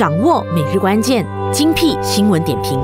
掌握每日关键精辟新闻点评，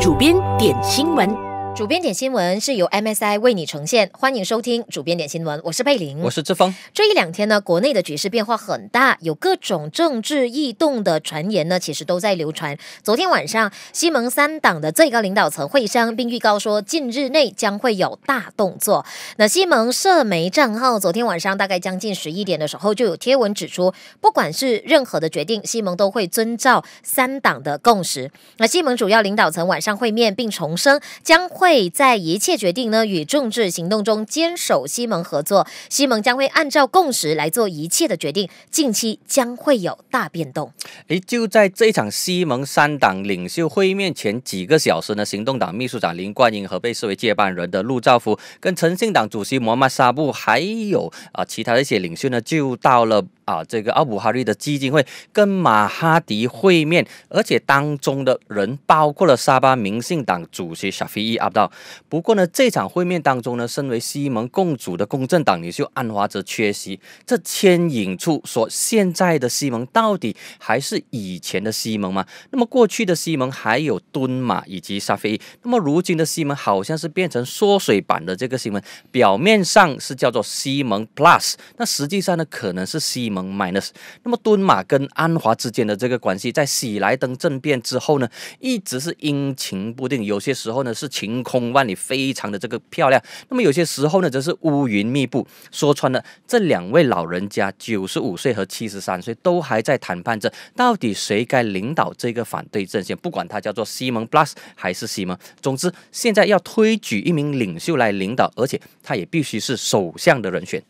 主编点新闻。主编点新闻是由 MSI 为你呈现，欢迎收听主编点新闻，我是佩玲，我是志峰。这一两天呢，国内的局势变化很大，有各种政治异动的传言呢，其实都在流传。昨天晚上，西蒙三党的最高领导层会商，并预告说近日内将会有大动作。那西蒙社媒账号昨天晚上大概将近十一点的时候，就有贴文指出，不管是任何的决定，西蒙都会遵照三党的共识。那西蒙主要领导层晚上会面，并重申将会。会在一切决定呢与政治行动中坚守西盟合作，西盟将会按照共识来做一切的决定，近期将会有大变动。诶，就在这场西盟三党领袖会面前几个小时呢，行动党秘书长林冠英和被视为接班人的陆兆福，跟诚信党主席摩曼沙布，还有啊其他的一些领袖呢，就到了。啊，这个阿布哈利的基金会跟马哈迪会面，而且当中的人包括了沙巴民信党主席沙菲伊阿道。不过呢，这场会面当中呢，身为西盟共主的公正党领袖安华则缺席。这牵引出说，现在的西盟到底还是以前的西盟吗？那么过去的西盟还有敦马以及沙菲伊，那么如今的西盟好像是变成缩水版的这个新闻。表面上是叫做西盟 Plus，那实际上呢，可能是西盟。Minus，那么敦马跟安华之间的这个关系，在喜来登政变之后呢，一直是阴晴不定。有些时候呢是晴空万里，非常的这个漂亮；那么有些时候呢则是乌云密布。说穿了，这两位老人家，九十五岁和七十三岁，都还在谈判着，到底谁该领导这个反对阵线。不管他叫做西蒙 Plus 还是西蒙，总之现在要推举一名领袖来领导，而且他也必须是首相的人选。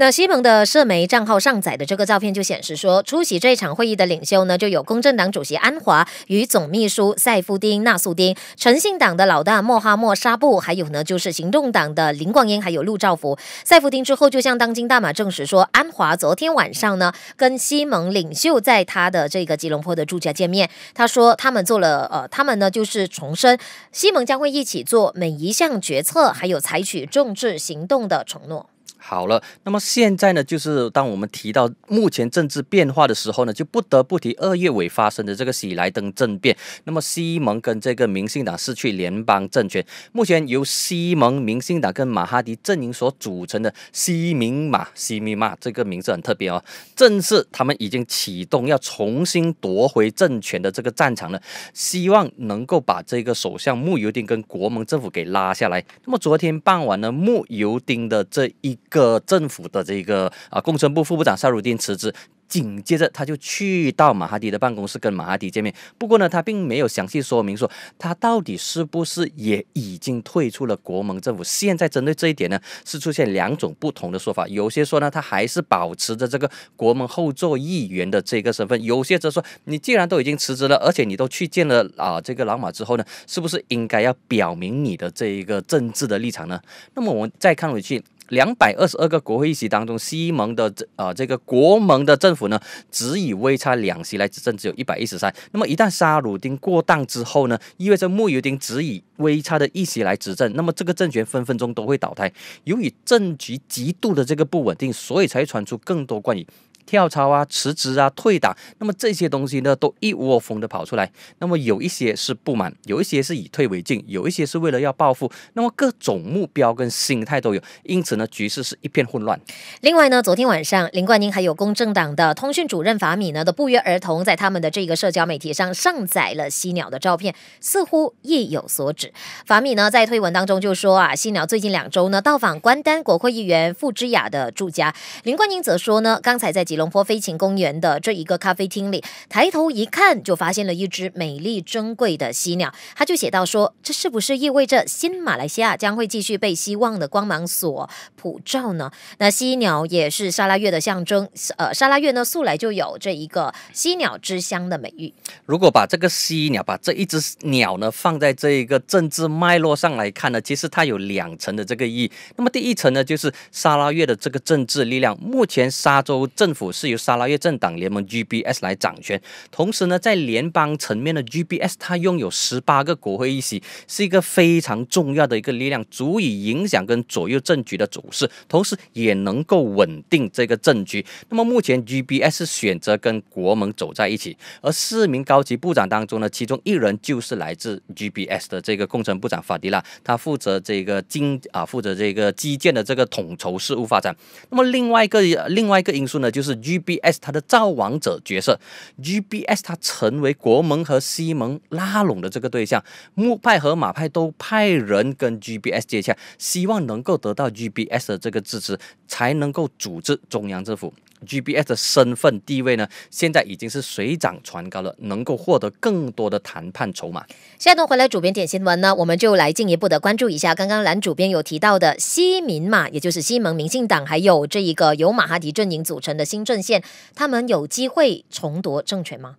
那西蒙的社媒账号上载的这个照片就显示说，出席这一场会议的领袖呢，就有公正党主席安华与总秘书塞夫丁纳素丁，诚信党的老大莫哈莫沙布，还有呢就是行动党的林光英，还有陆兆福。塞夫丁之后，就向当今大马证实说，安华昨天晚上呢跟西蒙领袖在他的这个吉隆坡的住家见面，他说他们做了呃，他们呢就是重申西蒙将会一起做每一项决策，还有采取政治行动的承诺。好了，那么现在呢，就是当我们提到目前政治变化的时候呢，就不得不提二月尾发生的这个喜来登政变。那么西蒙跟这个民信党失去联邦政权，目前由西蒙民信党跟马哈迪阵营所组成的西民马西民马这个名字很特别哦，正是他们已经启动要重新夺回政权的这个战场了，希望能够把这个首相穆尤丁跟国盟政府给拉下来。那么昨天傍晚呢，穆尤丁的这一。个政府的这个啊，工程部副部长萨鲁丁辞职，紧接着他就去到马哈迪的办公室跟马哈迪见面。不过呢，他并没有详细说明说他到底是不是也已经退出了国盟政府。现在针对这一点呢，是出现两种不同的说法。有些说呢，他还是保持着这个国盟后座议员的这个身份；有些则说，你既然都已经辞职了，而且你都去见了啊这个老马之后呢，是不是应该要表明你的这一个政治的立场呢？那么我们再看回去。两百二十二个国会议席当中，西蒙的这啊这个国盟的政府呢，只以微差两席来执政，只有一百一十三。那么一旦沙鲁丁过档之后呢，意味着穆尤丁只以微差的一席来执政，那么这个政权分分钟都会倒台。由于政局极度的这个不稳定，所以才会传出更多关于。跳槽啊，辞职啊，退党，那么这些东西呢，都一窝蜂的跑出来。那么有一些是不满，有一些是以退为进，有一些是为了要报复，那么各种目标跟心态都有。因此呢，局势是一片混乱。另外呢，昨天晚上，林冠英还有公正党的通讯主任法米呢，都不约而同在他们的这个社交媒体上上载了犀鸟的照片，似乎意有所指。法米呢，在推文当中就说啊，犀鸟最近两周呢，到访关丹国会议员傅之雅的住家。林冠英则说呢，刚才在吉。龙坡飞禽公园的这一个咖啡厅里，抬头一看就发现了一只美丽珍贵的犀鸟，他就写到说：“这是不是意味着新马来西亚将会继续被希望的光芒所普照呢？”那犀鸟也是沙拉越的象征，呃，沙拉越呢素来就有这一个犀鸟之乡的美誉。如果把这个犀鸟，把这一只鸟呢放在这一个政治脉络上来看呢，其实它有两层的这个意义。那么第一层呢，就是沙拉越的这个政治力量，目前沙州政。府。是由沙拉越政党联盟 GBS 来掌权，同时呢，在联邦层面的 GBS，它拥有十八个国会议席，是一个非常重要的一个力量，足以影响跟左右政局的走势，同时也能够稳定这个政局。那么，目前 GBS 选择跟国盟走在一起，而四名高级部长当中呢，其中一人就是来自 GBS 的这个工程部长法迪拉，他负责这个经啊负责这个基建的这个统筹事务发展。那么，另外一个另外一个因素呢，就是。是 G B S 它的造王者角色，G B S 它成为国盟和西盟拉拢的这个对象，木派和马派都派人跟 G B S 接洽，希望能够得到 G B S 的这个支持，才能够组织中央政府。G B S 的身份地位呢，现在已经是水涨船高了，能够获得更多的谈判筹码。下一段回来，主编点新闻呢，我们就来进一步的关注一下，刚刚蓝主编有提到的西民马，也就是西盟民信党，还有这一个由马哈迪阵营组成的新阵线，他们有机会重夺政权吗？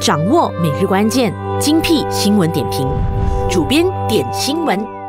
掌握每日关键，精辟新闻点评，主编点新闻。